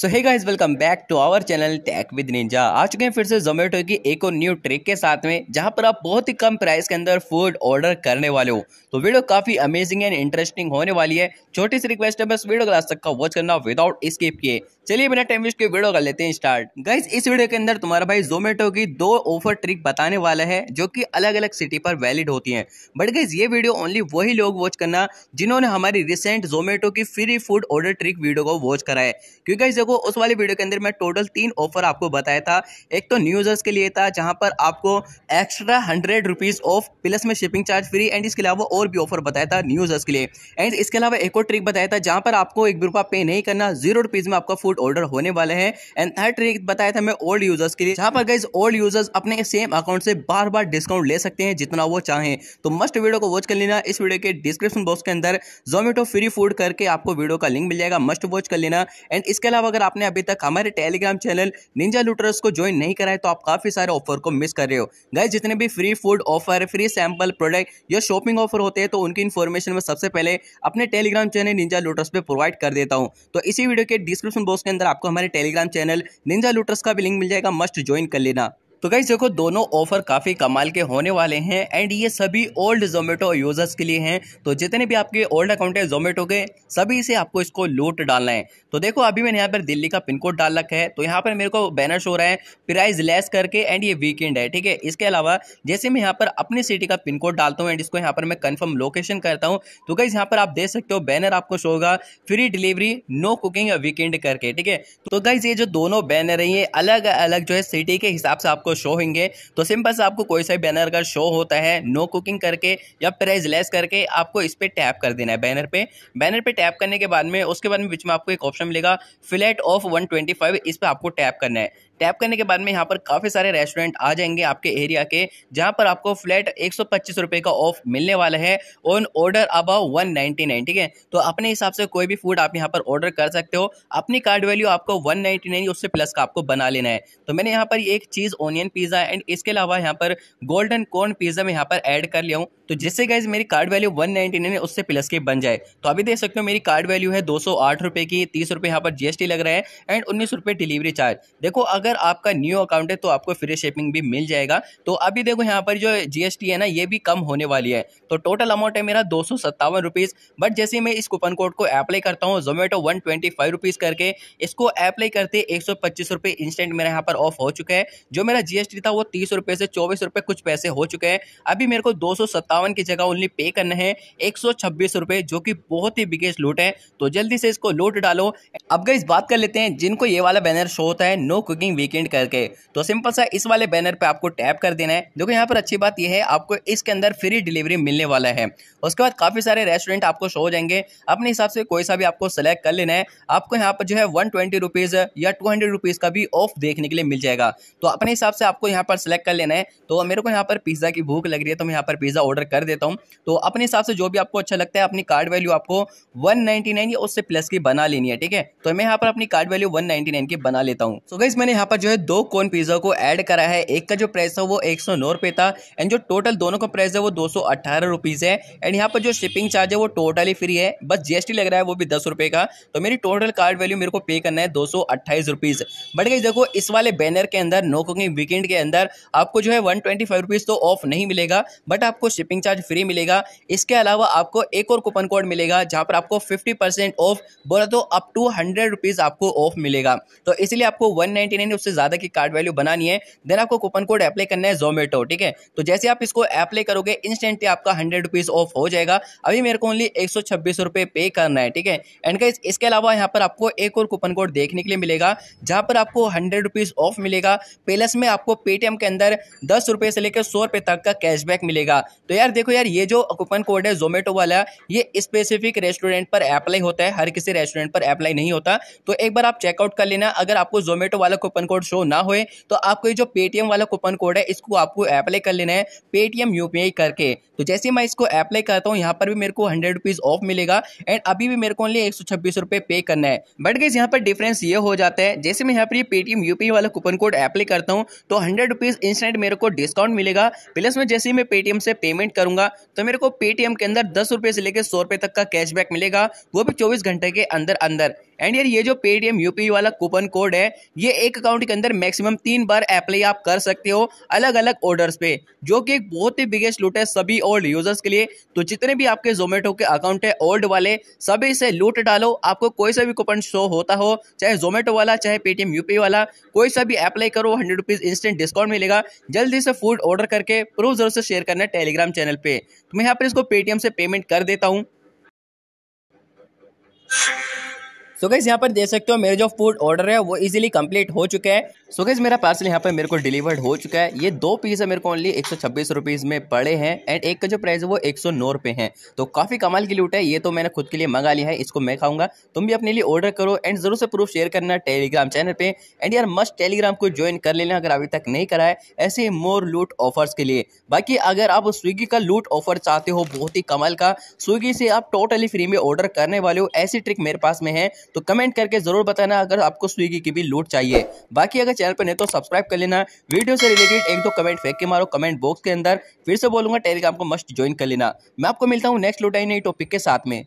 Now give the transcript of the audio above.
so hey guys welcome back to our channel tech with ninja आ चुके हैं फिर से जोमेटो की एक और न्यू ट्रिक के साथ में जहां पर आप बहुत ही कम प्राइस के अंदर फूड ऑर्डर करने वाले हो तो वीडियो काफ़ी अमेजिंग एंड इंटरेस्टिंग होने वाली है छोटी सी रिक्वेस्ट है बस वीडियो क्लास तक का वॉच करना विदाउट स्किप किए चलिए बिना टाइम वेस्ट के वीडियो कर लेते हैं स्टार्ट गाइज इस वीडियो के अंदर तुम्हारा भाई जोमेटो की दो ऑफर ट्रिक बताने वाला है जो की अलग अलग सिटी पर वैलिड होती है बट गाइज ये वीडियो ओनली वही लोग वॉच करना जिन्होंने हमारी रिसेंट जोमेटो की free food order trick video को वॉच करा है क्योंकि देखो उस वाले वीडियो के अंदर मैं टोटल तीन ऑफर आपको बताया था एक तो न्यू यूज़र्स के लिए था जहाँ पर आपको extra hundred rupees off plus में शिपिंग चार्ज फ्री एंड इसके अलावा और भी ऑफर बताया था न्यू यूज़र्स के लिए एंड इसके अलावा एक और ट्रिक बताया था जहाँ पर आपको एक भी पे नहीं करना जीरो रुपीज़ में आपका फूड ऑर्डर होने वाले हैं एंड थर्ड ट्रिक बताया था मैं ओल्ड यूज़र्स के लिए जहाँ पर गाइज ओल्ड यूज़र्स अपने सेम अकाउंट से बार बार डिस्काउंट ले सकते हैं जितना वो चाहें तो मस्ट वीडियो को वॉच कर लेना इस वीडियो के डिस्क्रिप्शन बॉक्स के अंदर जोमेटो फ्री फूड करके आपको वीडियो का लिंक मिल जाएगा मस्ट वॉच कर लेना एंड इसके अलावा अगर आपने अभी तक हमारे टेलीग्राम चैनल निंजा लूटर्स को ज्वाइन नहीं कराए तो आप काफ़ी सारे ऑफर को मिस कर रहे हो गाइज जितने भी free food offer free sample product या शॉपिंग ऑफर होते हैं तो उनकी इन्फॉर्मेशन में सबसे पहले अपने टेलीग्राम चैनल निंजा लूटर्स पर प्रोवाइड कर देता हूँ तो इसी वीडियो के डिस्क्रिप्शन बॉक्स के अंदर आपको हमारे टेलीग्राम चैनल निंजा लूटर्स का भी लिंक मिल जाएगा मस्ट ज्वाइन कर लेना तो गाइज देखो दोनों ऑफर काफ़ी कमाल के होने वाले हैं एंड ये सभी ओल्ड जोमेटो यूजर्स के लिए हैं तो जितने भी आपके ओल्ड अकाउंट है जोमेटो के सभी से आपको इसको लूट डालना है तो देखो अभी मैंने यहाँ पर दिल्ली का पिन कोड डाल रखा है तो यहाँ पर मेरे को बैनर शो रहा है प्राइस लेस करके एंड ये वीकेंड है ठीक है इसके अलावा जैसे मैं यहाँ पर अपनी सिटी का पिन कोड डालता हूँ एंड इसको यहाँ पर मैं कन्फर्म लोकेशन करता हूँ तो गाइज यहाँ पर आप देख सकते हो बैनर आपको शो होगा free delivery no cooking weekend करके ठीक है तो गाइज ये जो दोनों बैनर है ये अलग अलग जो है सिटी के हिसाब से आपको शो होंगे तो सिंपल से आपको कोई सा बैनर अगर शो होता है नो कुकिंग करके या प्राइज लेस करके आपको इस पर टैप कर देना है बैनर पर बैनर पर टैप करने के बाद में उसके बाद में बीच में आपको एक ऑप्शन मिलेगा फ्लैट ऑफ 125 इस पर आपको टैप करना है टैप करने के बाद में यहाँ पर काफ़ी सारे रेस्टोरेंट आ जाएंगे आपके एरिया के जहाँ पर आपको फ्लैट एक सौ का ऑफ मिलने वाला है ऑन ऑर्डर अबाउ वन ठीक है तो अपने हिसाब से कोई भी फूड आप यहाँ पर ऑर्डर कर सकते हो अपनी कार्ड वैल्यू आपको वन उससे प्लस का आपको बना लेना है तो मैंने यहाँ पर एक चीज़ ऑनियन पिज़्ज़ा एंड इसके अलावा यहाँ पर गोल्डन कॉर्न पिज़्ज़ा में यहाँ पर एड कर लिया हूँ तो जिससे गाइज मेरी card value one ninety nine उससे प्लस की बन जाए तो अभी देख सकते हो मेरी कार्ड वैल्यू है दो सौ आठ रुपये की तीस रुपये यहाँ पर जीएसटी लग रहा है एंड उन्नीस रुपये डिलीवरी चार्ज देखो अगर अगर आपका न्यू अकाउंट है तो आपको फ्री शिपिंग भी मिल जाएगा तो अभी देखो यहाँ पर जो जीएसटी है ना ये भी कम होने वाली है तो टोटल अमाउंट है मेरा दो सौ सत्तावन रुपीज़ बट जैसे मैं इस कूपन कोड को अप्लाई करता हूँ Zomato one twenty five rupees करके इसको अप्लाई करते एक सौ पच्चीस रुपये इंस्टेंट मेरा यहाँ पर ऑफ हो चुका है जो मेरा जीएसटी था वो तीस रुपये से चौबीस रुपये कुछ पैसे हो चुके हैं अभी मेरे को दो सौ सत्तावन की जगह ओनली पे करना है एक सौ छब्बीस रुपये जो कि बहुत ही बिगेस्ट लूट है तो जल्दी से इसको लूट डालो अब गई बात कर लेते हैं जिनको ये वाला बैनर शो होता है नो कुकिंग वीकेंड करके तो सिंपल सा इस वाले बैनर पर आपको टैप कर देना है देखो यहाँ पर अच्छी बात यह है आपको इसके अंदर फ्री डिलीवरी मिल मिलने वाला है उसके बाद काफ़ी सारे रेस्टोरेंट आपको शो हो जाएंगे अपने हिसाब से कोई सा भी आपको सेलेक्ट कर लेना है आपको यहाँ पर जो है वन ट्वेंटी रुपीज़ या टू हंड्रेड रुपीज़ का भी ऑफ देखने के लिए मिल जाएगा तो अपने हिसाब से आपको यहाँ पर सेलेक्ट कर लेना है तो मेरे को यहाँ पर पिज़्ज़ा की भूख लग रही है तो मैं यहाँ पर पिज़्ज़ा ऑर्डर कर देता हूँ तो अपने हिसाब से जो भी आपको अच्छा लगता है अपनी कार्ड वैल्यू आपको वन या उससे प्लस की बना लेनी है ठीक है तो मैं यहाँ पर अपनी कार्ड वैल्यू वन की बना लेता हूँ सो गई मैंने यहाँ पर जो है दो कोन पिज़्ज़ा को ऐड करा है एक का जो प्राइस है वो एक सौ था एंड जो टोटल दोनों का प्राइस है वो दो सौ अट्ठारह अठारह रुपीज़ है एंड यहाँ पर जो शिपिंग चार्ज है वो टोटली फ्री है बस जीएसटी लग रहा है वो भी दस रुपये का तो मेरी टोटल कार्ड वैल्यू मेरे को पे करना है दो सौ अट्ठाईस रुपीज़ बट गई देखो इस वाले बैनर के अंदर नो कुकिंग वीकेंड के अंदर आपको जो है वन ट्वेंटी फाइव रुपीज़ तो ऑफ नहीं मिलेगा बट आपको शिपिंग चार्ज फ्री मिलेगा इसके अलावा आपको एक और कूपन कोड मिलेगा जहाँ पर आपको फिफ्टी परसेंट ऑफ बोला तो अप टू हंड्रेड रुपीज़ आपको ऑफ मिलेगा तो इसलिए आपको वन नाइन्टी नाइन उससे ज़्यादा की कार्ड वैल्यू बनानी है देन आपको कूपन कोड अप्लाई करना है जोमेटो ठीक है तो जैसे आप इसको अप्लाई करोगे इंस्टेंटली आपका हंड्रेड रुपीज़ ऑफ हो जाएगा अभी मेरे को ओनली एक सौ छब्बीस रुपये पे करना है ठीक है एंड गाइज इसके अलावा यहाँ पर आपको एक और कूपन कोड देखने के लिए मिलेगा जहां पर आपको हंड्रेड रुपीज़ ऑफ मिलेगा प्लस में आपको पेटीएम के अंदर दस रुपए से लेकर सौ रुपए तक का कैशबैक मिलेगा तो यार देखो यार ये जो कूपन कोड है जोमेटो वाला ये स्पेसिफिक रेस्टोरेंट पर अप्लाई होता है हर किसी रेस्टोरेंट पर अप्लाई नहीं होता तो एक बार आप चेकआउट कर लेना अगर आपको जोमेटो वाला कूपन कोड शो ना हो तो आपको ये जो पेटीएम वाला कूपन कोड है इसको आपको अप्लाई कर लेना है पेटीएम यूपीआई करके तो जैसे ही मैं इसको अप्लाई करता हूँ यहाँ पर भी मेरे को हंड्रेड रुपीज़ ऑफ मिलेगा एंड अभी भी मेरे को ओनली एक सौ छब्बीस रुपये पे करना है बट गैस यहाँ पर डिफरेंस ये हो जाता है जैसे मैं यहाँ पर पेटीएम यूपी वाला कूपन कोड अप्लाई करता हूँ तो हंड्रेड रुपीज़ इंस्टेंट मेरे को डिस्काउंट मिलेगा प्लस में जैसे ही मैं पेटीएम से पेमेंट करूंगा तो मेरे को पेटीएम के अंदर दस रुपए से लेकर सौ रुपए तक का कैशबैक मिलेगा वो भी चौबीस घंटे के अंदर अंदर एंड यार ये जो पेटीएम यूपी वाला कूपन कोड है ये एक अकाउंट के अंदर मैक्सिमम तीन बार अप्लाई आप कर सकते हो अलग अलग ऑर्डर्स पे जो कि एक बहुत ही बिगेस्ट लूट है सभी ओल्ड यूजर्स के लिए तो जितने भी आपके जोमेटो के अकाउंट है ओल्ड वाले सभी से लूट डालो आपको कोई सा भी कूपन शो होता हो चाहे जोमेटो वाला चाहे पेटीएम यूपी वाला कोई सा भी अप्लाई करो हंड्रेड रुपीज इंस्टेंट डिस्काउंट मिलेगा जल्दी से फूड ऑर्डर करके प्रूफ जरूर से शेयर करना टेलीग्राम चैनल पे तो मैं यहाँ पर इसको पेटीएम से पेमेंट कर देता हूँ सो गैस यहाँ पर देख सकते हो मेरे जो फूड ऑर्डर है वो इजीली कंप्लीट हो चुका है सो गैस मेरा पार्सल यहाँ पर मेरे को डिलीवर्ड हो चुका है ये दो पीस है मेरे को ओनली एक सौ में पड़े हैं एंड एक का जो प्राइस है वो एक सौ है तो काफ़ी कमाल की लूट है ये तो मैंने खुद के लिए मंगा लिया है इसको मैं खाऊंगा तुम भी अपने लिए ऑर्डर करो एंड जरूर से प्रूफ शेयर करना टेलीग्राम चैनल पर एंड यार मस्ट टेलीग्राम को ज्वाइन कर लेना अगर अभी तक नहीं करा है ऐसे मोर लूट ऑफर्स के लिए बाकी अगर आप स्विगी का लूट ऑफर चाहते हो बहुत ही कमाल का स्विगी से आप टोटली फ्री में ऑर्डर करने वाले हो ऐसी ट्रिक मेरे पास में है तो कमेंट करके ज़रूर बताना अगर आपको स्विगी की भी लूट चाहिए बाकी अगर चैनल पर नहीं तो सब्सक्राइब कर लेना वीडियो से रिलेटेड एक दो कमेंट फेंक के मारो कमेंट बॉक्स के अंदर फिर से बोलूंगा टेलीग्राम को मस्ट ज्वाइन कर लेना मैं आपको मिलता हूँ नेक्स्ट लूटाई नई टॉपिक के साथ में